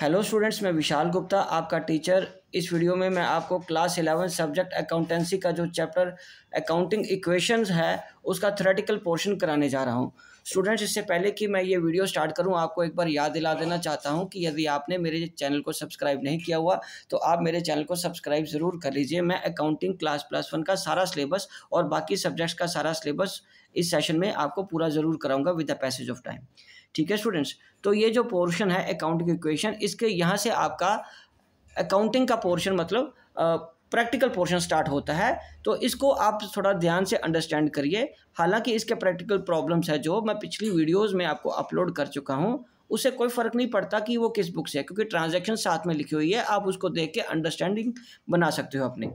hello students मैं विशाल गुप्ता आपका teacher इस वीडियो में मैं आपको क्लास इलेवन सब्जेक्ट अकाउंटेंसी का जो चैप्टर अकाउंटिंग इक्वेशंस है उसका थ्रेटिकल पोर्शन कराने जा रहा हूँ स्टूडेंट्स इससे पहले कि मैं ये वीडियो स्टार्ट करूँ आपको एक बार याद दिला देना चाहता हूँ कि यदि आपने मेरे चैनल को सब्सक्राइब नहीं किया हुआ तो आप मेरे चैनल को सब्सक्राइब ज़रूर कर लीजिए मैं अकाउंटिंग क्लास प्लस वन का सारा सिलेबस और बाकी सब्जेक्ट्स का सारा सिलेबस इस सेशन में आपको पूरा ज़रूर कराऊंगा with the passage of time ठीक है स्टूडेंट्स तो ये जो पोर्शन है अकाउंटिंग इक्वेशन इसके यहाँ से आपका अकाउंटिंग का पोर्शन मतलब प्रैक्टिकल पोर्शन स्टार्ट होता है तो इसको आप थोड़ा ध्यान से अंडरस्टैंड करिए हालांकि इसके प्रैक्टिकल प्रॉब्लम्स है जो मैं पिछली वीडियोस में आपको अपलोड कर चुका हूँ उससे कोई फ़र्क नहीं पड़ता कि वो किस बुक से है क्योंकि ट्रांजैक्शन साथ में लिखी हुई है आप उसको देख के अंडरस्टैंडिंग बना सकते हो अपनी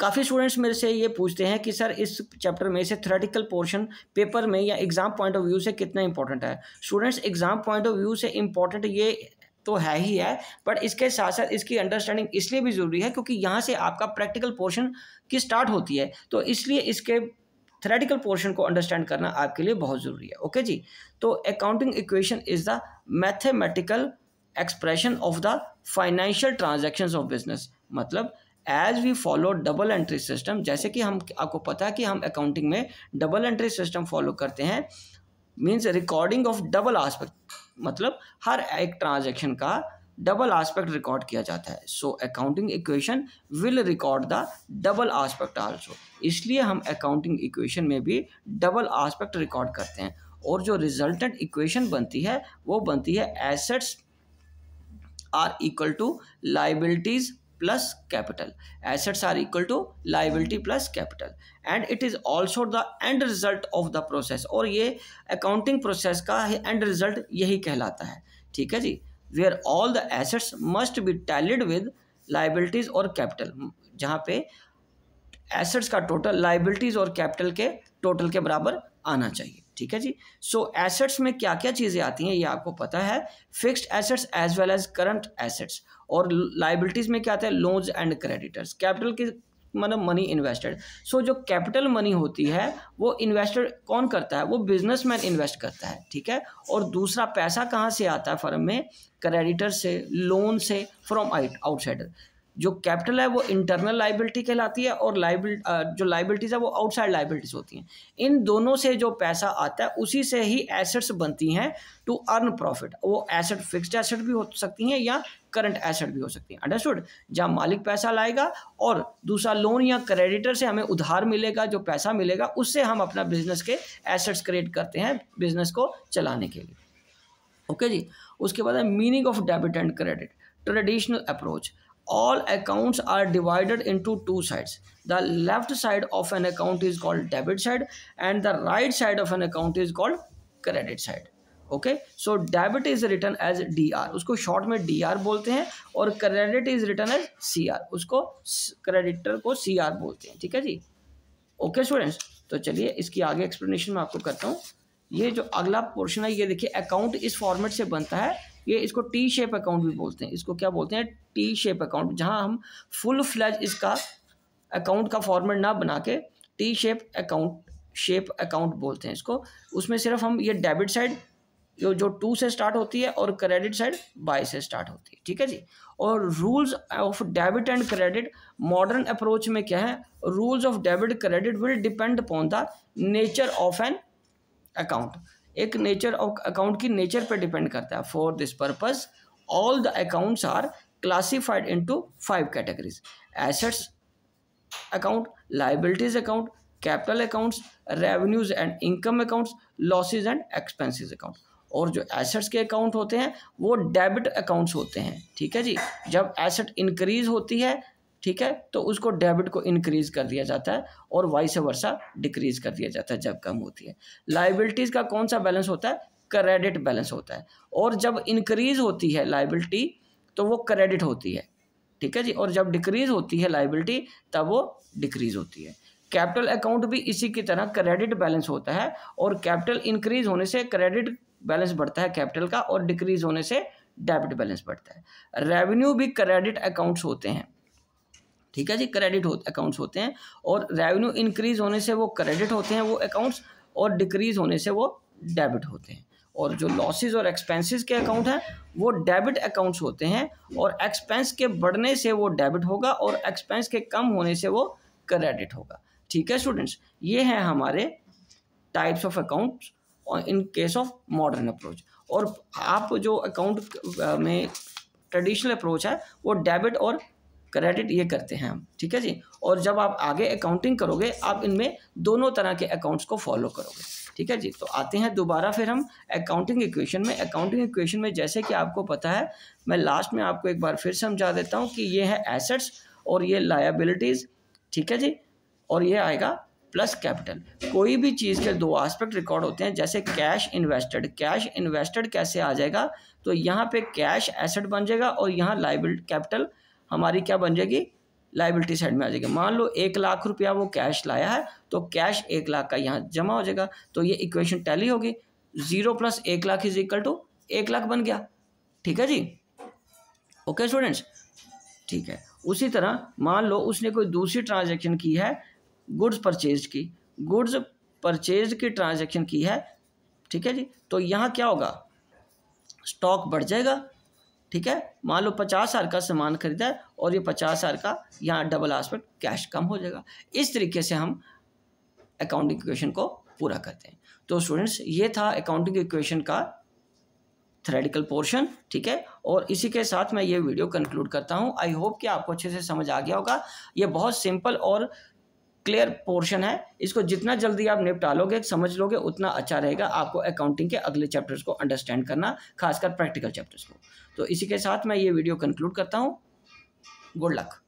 काफ़ी स्टूडेंट्स मेरे से ये पूछते हैं कि सर इस चैप्टर में से थ्रेटिकल पोर्शन पेपर में या एग्ज़ाम पॉइंट ऑफ व्यू से कितना इंपॉर्टेंट है students exam point of view से इंपॉर्टेंट ये तो है ही है बट इसके साथ साथ इसकी अंडरस्टैंडिंग इसलिए भी ज़रूरी है क्योंकि यहाँ से आपका प्रैक्टिकल पोर्शन की स्टार्ट होती है तो इसलिए इसके थेरेटिकल पोर्शन को अंडरस्टैंड करना आपके लिए बहुत ज़रूरी है ओके जी तो accounting equation is the mathematical expression of the financial transaction of business मतलब as we follow double entry system जैसे कि हम आपको पता है कि हम अकाउंटिंग में डबल एंट्री सिस्टम फॉलो करते हैं means recording of double aspect मतलब हर एक ट्रांजेक्शन का डबल आस्पेक्ट रिकॉर्ड किया जाता है so accounting equation will record the double aspect also इसलिए हम अकाउंटिंग इक्वेशन में भी डबल आस्पेक्ट रिकॉर्ड करते हैं और जो रिजल्टेंट इक्वेशन बनती है वो बनती है assets are equal to liabilities plus capital assets are equal to liability plus capital and it is also the end result of the process और ये अकाउंटिंग प्रोसेस का एंड रिजल्ट यही कहलाता है ठीक है जी where all the assets must be tallied with liabilities और कैपिटल जहाँ पे एसेट्स का टोटल लाइबिलिटीज और कैपिटल के टोटल के बराबर आना चाहिए ठीक है जी सो so, एसेट्स में क्या क्या चीज़ें आती हैं ये आपको पता है fixed assets as well as current assets और लाइबिलिटीज़ में क्या आता है लोन्स एंड क्रेडिटर्स कैपिटल की मतलब मनी इन्वेस्टेड सो जो कैपिटल मनी होती है वो इन्वेस्टर कौन करता है वो बिजनेसमैन इन्वेस्ट करता है ठीक है और दूसरा पैसा कहाँ से आता है फर्म में क्रेडिटर से लोन से फ्रॉम आउटसाइडर जो कैपिटल है वो इंटरनल लाइबिलिटी कहलाती है और लाइबिल जो लाइबिलिटीज़ है वो आउटसाइड लाइबिलिटीज़ होती हैं इन दोनों से जो पैसा आता है उसी से ही एसेट्स बनती हैं टू अर्न प्रॉफिट वो एसेट फिक्स्ड एसेट भी हो सकती हैं या करंट एसेट भी हो सकती हैं अंडरस्टूड जहाँ मालिक पैसा लाएगा और दूसरा लोन या क्रेडिटर से हमें उधार मिलेगा जो पैसा मिलेगा उससे हम अपना बिजनेस के एसेट्स क्रिएट करते हैं बिजनेस को चलाने के लिए ओके okay जी उसके बाद है meaning of debit and credit traditional approach all accounts are divided into two sides the left side of an account is called debit side and the right side of an account is called credit side okay so debit is written as D R उसको short में D R बोलते हैं और credit is written as C R उसको creditor को C are बोलते हैं ठीक है जी ओके okay, स्टूडेंट्स तो चलिए इसकी आगे एक्सप्लेनेशन मैं आपको करता हूँ ये जो अगला पोर्शन है ये देखिए अकाउंट इस फॉर्मेट से बनता है ये इसको टी शेप अकाउंट भी बोलते हैं इसको क्या बोलते हैं टी शेप अकाउंट जहाँ हम फुल फ्लैज इसका अकाउंट का फॉर्मेट ना बना के T shape account shape account बोलते हैं इसको उसमें सिर्फ हम ये डेबिट साइड जो जो टू से स्टार्ट होती है और क्रेडिट साइड बाय से स्टार्ट होती है ठीक है जी और rules of debit and credit modern approach में क्या है rules of debit credit will depend upon the nature of an account एक नेचर अकाउंट की नेचर पर डिपेंड करता है for this purpose all the accounts are classified into five categories assets account liabilities account capital accounts revenues and income accounts losses and expenses account और जो assets के account होते हैं वो डेबिट अकाउंट्स होते हैं ठीक है जी जब एसेट इंक्रीज होती है ठीक है तो उसको डेबिट को इंक्रीज कर दिया जाता है और वाइस वर्षा डिक्रीज कर दिया जाता है जब कम होती है लाइबिलिटीज़ का कौन सा बैलेंस होता है क्रेडिट बैलेंस होता है और जब इंक्रीज होती है लाइबिलिटी तो वो क्रेडिट होती है ठीक है जी और जब डिक्रीज होती है लाइबिलिटी तब वो डिक्रीज होती है कैपिटल अकाउंट भी इसी की तरह क्रेडिट बैलेंस होता है और कैपिटल इंक्रीज होने से क्रेडिट बैलेंस बढ़ता है कैपिटल का और डिक्रीज होने से डेबिट बैलेंस बढ़ता है रेवेन्यू भी क्रेडिट अकाउंट्स होते हैं ठीक है जी क्रेडिट हो अकाउंट्स होते हैं और रेवेन्यू इंक्रीज होने से वो क्रेडिट होते हैं वो अकाउंट्स और डिक्रीज होने से वो डेबिट होते हैं और जो लॉसेस और एक्सपेंसेस के अकाउंट हैं वो डेबिट अकाउंट्स होते हैं और एक्सपेंस के बढ़ने से वो डेबिट होगा और एक्सपेंस के कम होने से वो क्रेडिट होगा ठीक है स्टूडेंट्स ये हैं हमारे types of accounts in case of modern approach और आप जो अकाउंट में ट्रेडिशनल अप्रोच है वो डेबिट और क्रेडिट ये करते हैं हम ठीक है जी और जब आप आगे अकाउंटिंग करोगे आप इनमें दोनों तरह के अकाउंट्स को फॉलो करोगे ठीक है जी तो आते हैं दोबारा फिर हम अकाउंटिंग इक्वेशन में अकाउंटिंग इक्वेशन में जैसे कि आपको पता है मैं लास्ट में आपको एक बार फिर समझा देता हूँ कि ये है एसेट्स और ये लाइबिलिटीज ठीक है जी और ये आएगा प्लस कैपिटल कोई भी चीज़ के दो एस्पेक्ट रिकॉर्ड होते हैं जैसे कैश इन्वेस्टेड कैश इन्वेस्टेड कैसे आ जाएगा तो यहाँ पे कैश एसेट बन जाएगा और यहाँ लाइबिल कैपिटल हमारी क्या बन जाएगी लाइबिलिटी साइड में आ जाएगी मान लो एक लाख रुपया वो कैश लाया है तो कैश एक लाख का यहाँ जमा हो जाएगा तो ये इक्वेशन टैली होगी जीरो प्लस एक लाख इज इक्वल टू एक लाख बन गया ठीक है जी ओके स्टूडेंट्स ठीक है उसी तरह मान लो उसने कोई दूसरी ट्रांजेक्शन की है गुड्स परचेज की गुड्स परचेज की ट्रांजेक्शन की है ठीक है जी तो यहाँ क्या होगा स्टॉक बढ़ जाएगा ठीक है मान लो पचास हज़ार का सामान खरीदा है और ये पचास हज़ार का यहाँ डबल आस्पेक्ट कैश कम हो जाएगा इस तरीके से हम अकाउंटिंग इक्वेशन को पूरा करते हैं तो स्टूडेंट्स ये था अकाउंटिंग इक्वेशन का थ्रेडिकल पोर्शन ठीक है और इसी के साथ मैं ये वीडियो कंक्लूड करता हूँ आई होप कि आपको अच्छे से समझ आ गया होगा ये बहुत सिंपल और क्लियर पोर्शन है इसको जितना जल्दी आप निपटा लोगे समझ लोगे उतना अच्छा रहेगा आपको अकाउंटिंग के अगले चैप्टर्स को अंडरस्टैंड करना खासकर प्रैक्टिकल चैप्टर्स को तो इसी के साथ मैं ये वीडियो कंक्लूड करता हूँ गुड लक